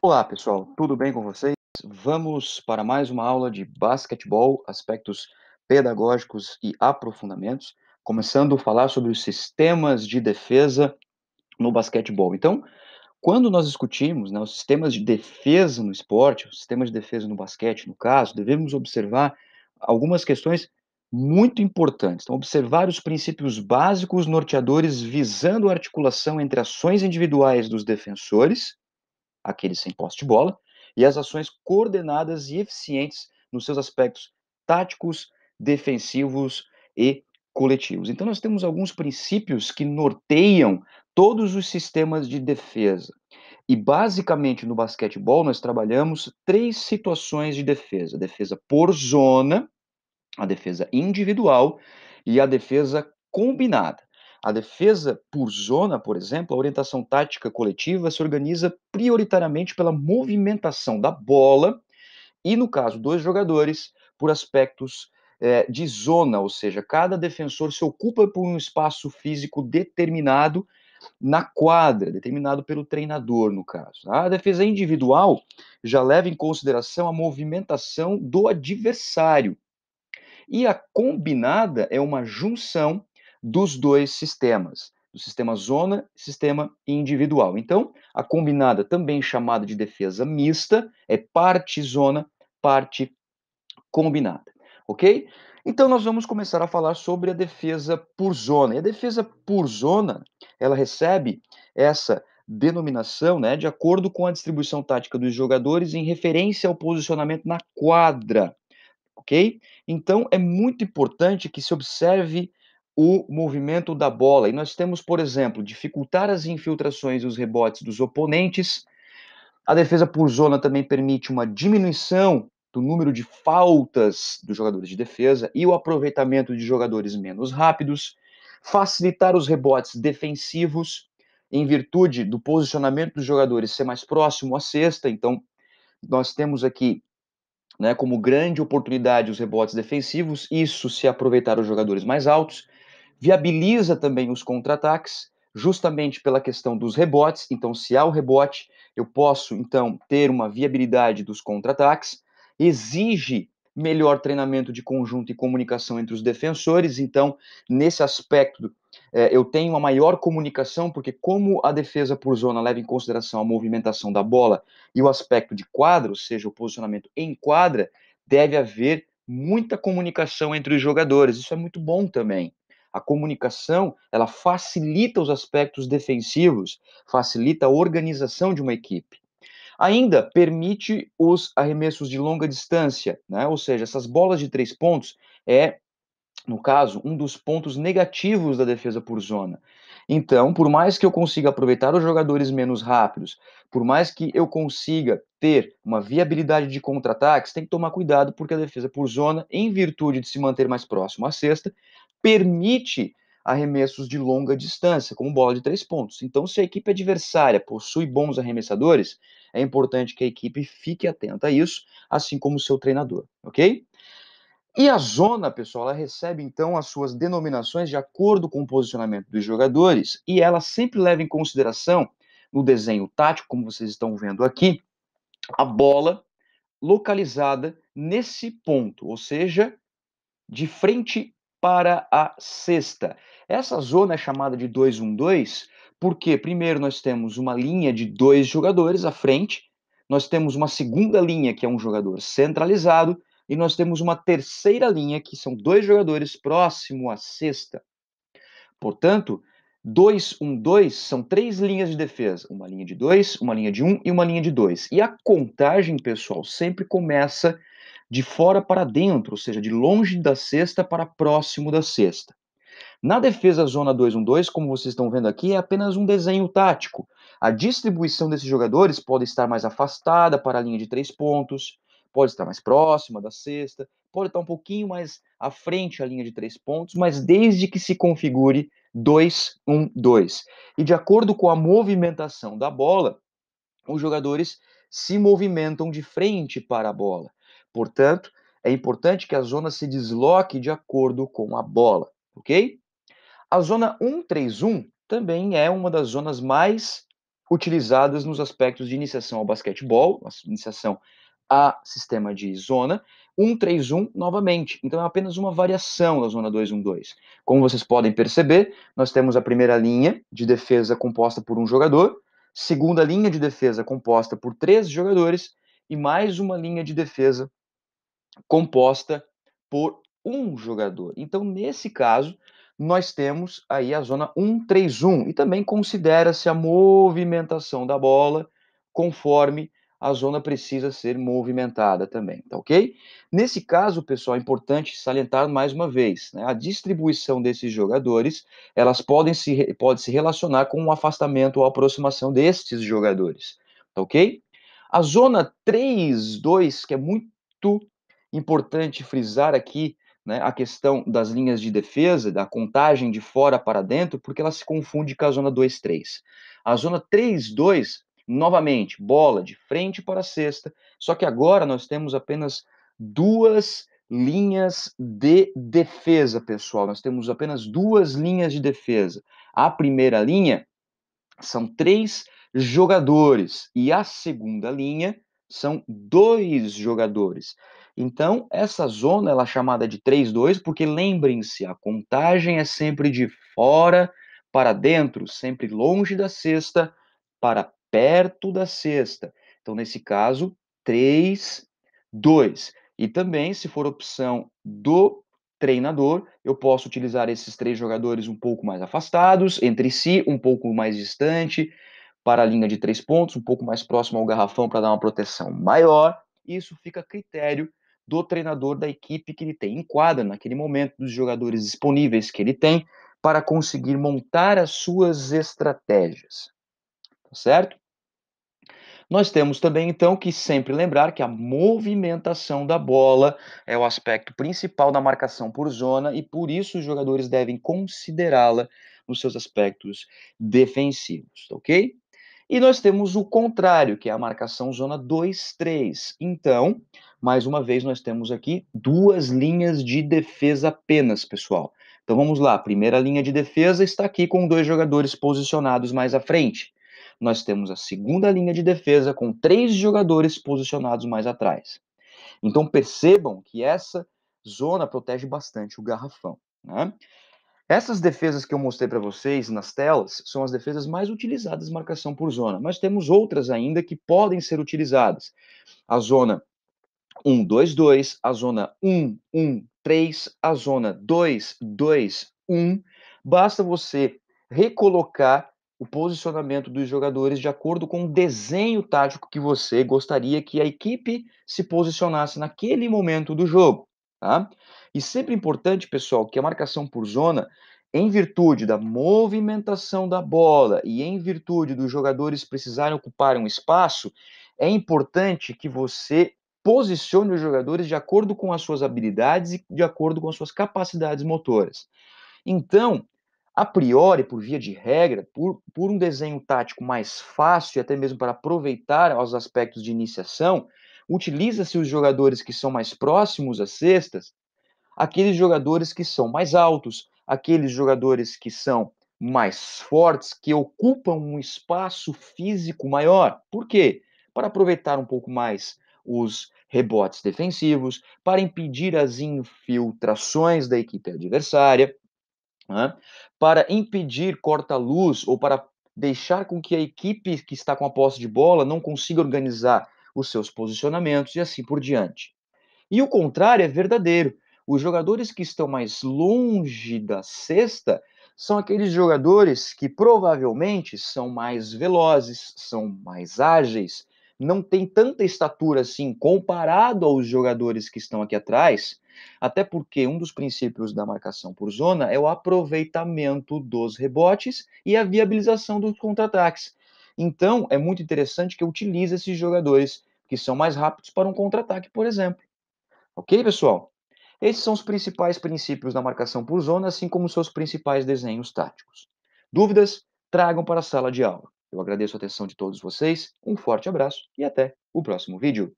Olá, pessoal, tudo bem com vocês? Vamos para mais uma aula de basquetebol, aspectos pedagógicos e aprofundamentos, começando a falar sobre os sistemas de defesa no basquetebol. Então, quando nós discutimos né, os sistemas de defesa no esporte, os sistemas de defesa no basquete, no caso, devemos observar algumas questões muito importantes. Então, observar os princípios básicos norteadores visando a articulação entre ações individuais dos defensores aqueles sem posse de bola, e as ações coordenadas e eficientes nos seus aspectos táticos, defensivos e coletivos. Então, nós temos alguns princípios que norteiam todos os sistemas de defesa. E basicamente no basquetebol nós trabalhamos três situações de defesa: a defesa por zona, a defesa individual e a defesa combinada. A defesa por zona, por exemplo, a orientação tática coletiva se organiza prioritariamente pela movimentação da bola e, no caso dos jogadores, por aspectos é, de zona, ou seja, cada defensor se ocupa por um espaço físico determinado na quadra, determinado pelo treinador, no caso. Tá? A defesa individual já leva em consideração a movimentação do adversário. E a combinada é uma junção dos dois sistemas, do sistema zona e sistema individual. Então, a combinada, também chamada de defesa mista, é parte zona, parte combinada, ok? Então, nós vamos começar a falar sobre a defesa por zona. E a defesa por zona, ela recebe essa denominação, né, de acordo com a distribuição tática dos jogadores em referência ao posicionamento na quadra, ok? Então, é muito importante que se observe o movimento da bola. E nós temos, por exemplo, dificultar as infiltrações e os rebotes dos oponentes. A defesa por zona também permite uma diminuição do número de faltas dos jogadores de defesa e o aproveitamento de jogadores menos rápidos, facilitar os rebotes defensivos em virtude do posicionamento dos jogadores ser mais próximo à cesta. Então, nós temos aqui né, como grande oportunidade os rebotes defensivos, isso se aproveitar os jogadores mais altos viabiliza também os contra-ataques, justamente pela questão dos rebotes. Então, se há o rebote, eu posso então ter uma viabilidade dos contra-ataques. Exige melhor treinamento de conjunto e comunicação entre os defensores. Então, nesse aspecto, é, eu tenho uma maior comunicação, porque como a defesa por zona leva em consideração a movimentação da bola e o aspecto de quadro, ou seja, o posicionamento em quadra, deve haver muita comunicação entre os jogadores. Isso é muito bom também. A comunicação, ela facilita os aspectos defensivos, facilita a organização de uma equipe. Ainda permite os arremessos de longa distância, né? ou seja, essas bolas de três pontos é, no caso, um dos pontos negativos da defesa por zona. Então, por mais que eu consiga aproveitar os jogadores menos rápidos, por mais que eu consiga ter uma viabilidade de contra-ataques, tem que tomar cuidado porque a defesa por zona, em virtude de se manter mais próximo à cesta, permite arremessos de longa distância, como bola de três pontos. Então, se a equipe adversária possui bons arremessadores, é importante que a equipe fique atenta a isso, assim como o seu treinador, ok? E a zona, pessoal, ela recebe então as suas denominações de acordo com o posicionamento dos jogadores e ela sempre leva em consideração no desenho tático, como vocês estão vendo aqui, a bola localizada nesse ponto, ou seja, de frente para a cesta. Essa zona é chamada de 2-1-2 porque primeiro nós temos uma linha de dois jogadores à frente, nós temos uma segunda linha que é um jogador centralizado e nós temos uma terceira linha, que são dois jogadores próximo à sexta. Portanto, 2-1-2 são três linhas de defesa: uma linha de 2, uma linha de 1 um, e uma linha de 2. E a contagem, pessoal, sempre começa de fora para dentro, ou seja, de longe da cesta para próximo da cesta. Na defesa zona 2-1-2, como vocês estão vendo aqui, é apenas um desenho tático. A distribuição desses jogadores pode estar mais afastada para a linha de três pontos, pode estar mais próxima da sexta, pode estar um pouquinho mais à frente a linha de três pontos, mas desde que se configure 2, 1, 2. E de acordo com a movimentação da bola, os jogadores se movimentam de frente para a bola. Portanto, é importante que a zona se desloque de acordo com a bola, ok? A zona um também é uma das zonas mais utilizadas nos aspectos de iniciação ao basquetebol, iniciação a sistema de zona 131 novamente. Então é apenas uma variação da zona 212. Como vocês podem perceber, nós temos a primeira linha de defesa composta por um jogador, segunda linha de defesa composta por três jogadores e mais uma linha de defesa composta por um jogador. Então, nesse caso, nós temos aí a zona 131 e também considera-se a movimentação da bola conforme a zona precisa ser movimentada também, tá ok? Nesse caso, pessoal, é importante salientar mais uma vez, né, a distribuição desses jogadores, elas podem se, pode se relacionar com o um afastamento ou aproximação destes jogadores, tá ok? A zona 3, 2, que é muito importante frisar aqui, né, a questão das linhas de defesa, da contagem de fora para dentro, porque ela se confunde com a zona 2, 3. A zona 3, 2 Novamente, bola de frente para a cesta, só que agora nós temos apenas duas linhas de defesa, pessoal. Nós temos apenas duas linhas de defesa. A primeira linha são três jogadores e a segunda linha são dois jogadores. Então, essa zona ela é chamada de 3-2, porque lembrem-se, a contagem é sempre de fora para dentro, sempre longe da cesta, para perto da sexta. Então, nesse caso, 3, 2. E também, se for opção do treinador, eu posso utilizar esses três jogadores um pouco mais afastados entre si, um pouco mais distante para a linha de três pontos, um pouco mais próximo ao garrafão para dar uma proteção maior. Isso fica a critério do treinador da equipe que ele tem em quadra naquele momento, dos jogadores disponíveis que ele tem para conseguir montar as suas estratégias tá certo? Nós temos também, então, que sempre lembrar que a movimentação da bola é o aspecto principal da marcação por zona e por isso os jogadores devem considerá-la nos seus aspectos defensivos, tá ok? E nós temos o contrário, que é a marcação zona 2-3. Então, mais uma vez, nós temos aqui duas linhas de defesa apenas, pessoal. Então vamos lá, a primeira linha de defesa está aqui com dois jogadores posicionados mais à frente nós temos a segunda linha de defesa com três jogadores posicionados mais atrás. Então percebam que essa zona protege bastante o garrafão. Né? Essas defesas que eu mostrei para vocês nas telas são as defesas mais utilizadas marcação por zona, mas temos outras ainda que podem ser utilizadas. A zona 1, 2, 2, a zona 1, 1, 3, a zona 2, 2, 1. Basta você recolocar o posicionamento dos jogadores de acordo com o desenho tático que você gostaria que a equipe se posicionasse naquele momento do jogo. Tá? E sempre importante, pessoal, que a marcação por zona, em virtude da movimentação da bola e em virtude dos jogadores precisarem ocupar um espaço, é importante que você posicione os jogadores de acordo com as suas habilidades e de acordo com as suas capacidades motoras. Então, a priori, por via de regra, por, por um desenho tático mais fácil e até mesmo para aproveitar aos aspectos de iniciação, utiliza-se os jogadores que são mais próximos às cestas, aqueles jogadores que são mais altos, aqueles jogadores que são mais fortes, que ocupam um espaço físico maior. Por quê? Para aproveitar um pouco mais os rebotes defensivos, para impedir as infiltrações da equipe adversária né, para impedir corta-luz ou para deixar com que a equipe que está com a posse de bola não consiga organizar os seus posicionamentos e assim por diante. E o contrário é verdadeiro. Os jogadores que estão mais longe da cesta são aqueles jogadores que provavelmente são mais velozes, são mais ágeis, não tem tanta estatura assim comparado aos jogadores que estão aqui atrás, até porque um dos princípios da marcação por zona é o aproveitamento dos rebotes e a viabilização dos contra-ataques. Então, é muito interessante que utilize esses jogadores que são mais rápidos para um contra-ataque, por exemplo. Ok, pessoal? Esses são os principais princípios da marcação por zona, assim como seus principais desenhos táticos. Dúvidas? Tragam para a sala de aula. Eu agradeço a atenção de todos vocês, um forte abraço e até o próximo vídeo.